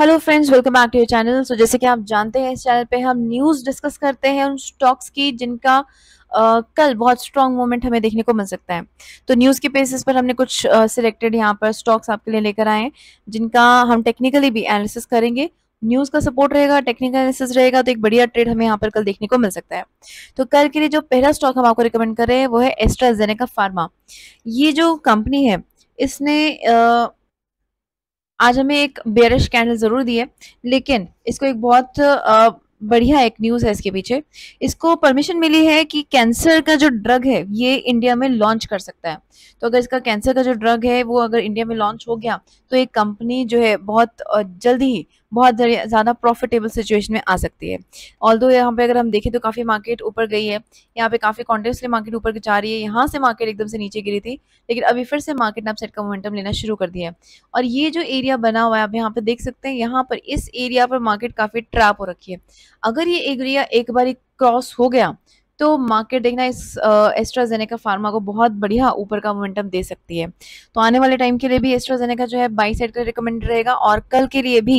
hello friends welcome back to your channel so जैसे कि आप जानते हैं इस चैनल पे हम न्यूज़ डिस्कस करते हैं उन स्टॉक्स की जिनका आ, कल बहुत स्ट्रॉन्ग मोमेंट हमें देखने को मिल सकता है तो न्यूज़ के बेसिस पर हमने कुछ सिलेक्टेड यहाँ पर स्टॉक्स आपके लिए लेकर आए हैं जिनका हम टेक्निकली भी एनालिसिस करेंगे न्यूज़ का सपोर्ट रहेगा टेक्निकल एनालिसिस रहेगा तो एक बढ़िया ट्रेड हमें यहाँ पर कल देखने को मिल सकता है तो कल के लिए जो पहला स्टॉक हम आपको रिकमेंड कर रहे हैं वो है एस्ट्राजेनेका फार्मा ये जो कंपनी है इसने आ, आज हमें एक बेरिश कैंडल ज़रूर दी है लेकिन इसको एक बहुत बढ़िया एक न्यूज़ है इसके पीछे इसको परमिशन मिली है कि कैंसर का जो ड्रग है ये इंडिया में लॉन्च कर सकता है तो अगर इसका कैंसर का जो ड्रग है वो अगर इंडिया में लॉन्च हो गया तो एक कंपनी जो है बहुत जल्दी ही बहुत ज़्यादा प्रॉफिटेबल सिचुएशन में आ सकती है ऑल दो यहाँ पे अगर हम देखें तो काफ़ी मार्केट ऊपर गई है यहाँ पे काफ़ी कॉन्टेस्टली मार्केट ऊपर जा रही है यहाँ से मार्केट एकदम से नीचे गिरी थी लेकिन अभी फिर से मार्केट ने अपसेट का मोमेंटम लेना शुरू कर दिया है और ये जो एरिया बना हुआ है आप यहाँ पर देख सकते हैं यहाँ पर इस एरिया पर मार्केट काफ़ी ट्रैप हो रखी है अगर ये एरिया एक बार क्रॉस हो गया तो मार्केट देखना इस एस्ट्राजेनेका फार्मा को बहुत बढ़िया ऊपर का मोमेंटम दे सकती है तो आने वाले टाइम के लिए भी एस्ट्राजेनेका जो है बाई साइड के लिए रिकमेंडेड रहेगा और कल के लिए भी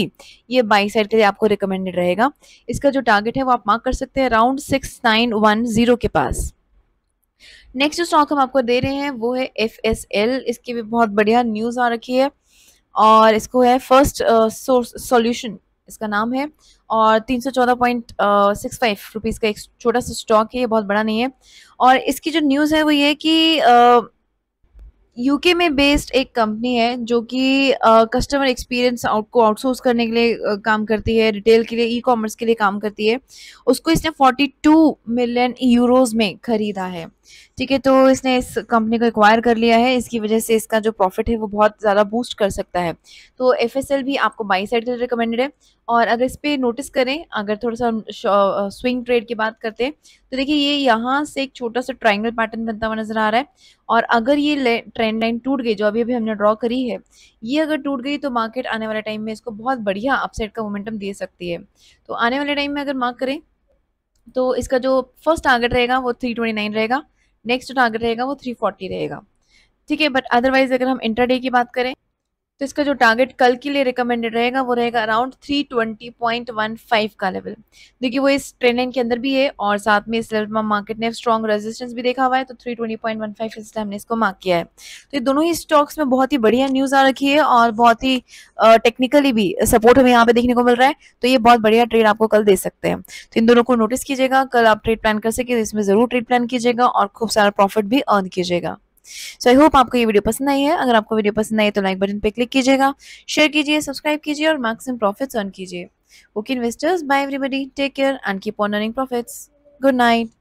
ये बाई साइड के लिए आपको रिकमेंडेड रहेगा इसका जो टारगेट है वो आप मार्क कर सकते हैं round six nine one zero के पास नेक्स्ट जो स्टॉक हम आपको दे रहे हैं वो है एफ एस एल इसकी भी बहुत बढ़िया न्यूज़ आ रखी है और इसको है फर्स्ट सोल्यूशन इसका नाम है और तीन सौ चौदह पॉइंट सिक्स फाइव रुपीज़ का एक छोटा सा स्टॉक है ये बहुत बड़ा नहीं है और इसकी जो न्यूज़ है वो ये कि यूके में बेस्ड एक कंपनी है जो कि कस्टमर एक्सपीरियंस आउट को आउटसोर्स करने के लिए uh, काम करती है रिटेल के लिए ई e कॉमर्स के लिए काम करती है उसको इसने 42 मिलियन यूरोज में खरीदा है ठीक है तो इसने इस कंपनी को एक्वायर कर लिया है इसकी वजह से इसका जो प्रॉफिट है वो बहुत ज़्यादा बूस्ट कर सकता है तो एफ भी आपको बाई साइड के लिए रिकमेंडेड है और अगर इस पर नोटिस करें अगर थोड़ा सा स्विंग ट्रेड uh, की बात करते हैं तो देखिए ये यहाँ से एक छोटा सा ट्राइंगल पैटर्न बनता हुआ नज़र आ रहा है और अगर ये ट्रेंड लाइन टूट गई जो अभी अभी हमने ड्रॉ करी है ये अगर टूट गई तो मार्केट आने वाले टाइम में इसको बहुत बढ़िया अपसेट का मोमेंटम दे सकती है तो आने वाले टाइम में अगर मार्क करें तो इसका जो फर्स्ट टारगेट रहेगा वो थ्री ट्वेंटी नाइन रहेगा नेक्स्ट टारगेट रहेगा वो थ्री फोर्टी रहेगा ठीक है बट अदरवाइज अगर हम इंटरडे की बात करें तो इसका जो टारगेट कल के लिए रिकमेंडेड रहेगा वो रहेगा अराउंड 320.15 का लेवल देखिए वो इस ट्रेन लाइन के अंदर भी है और साथ में इस लेवल मार्केट ने स्ट्रॉन्ग रेजिस्टेंस भी देखा हुआ है तो 320.15 इसलिए हमने इसको मार्क किया है तो ये दोनों ही स्टॉक्स में बहुत ही बढ़िया न्यूज़ आ रखी है और बहुत ही टेक्निकली भी सपोर्ट हमें यहाँ पे देखने को मिल रहा है तो ये बहुत बढ़िया ट्रेड आपको कल दे सकते हैं तो इन दोनों को नोटिस कीजिएगा कल आप ट्रेड प्लान कर सके तो इसमें ज़रूर ट्रेड प्लान कीजिएगा और खूब सारा प्रॉफिट भी अर्न कीजिएगा सो आई होप आपको ये वीडियो पसंद आई है अगर आपको वीडियो पसंद आई तो लाइक बटन पर क्लिक कीजिएगा शेयर कीजिए सब्सक्राइब कीजिए और मैक्सिमम प्रॉफिट्स अर्न कीजिए okay investors bye everybody take care and keep on earning profits good night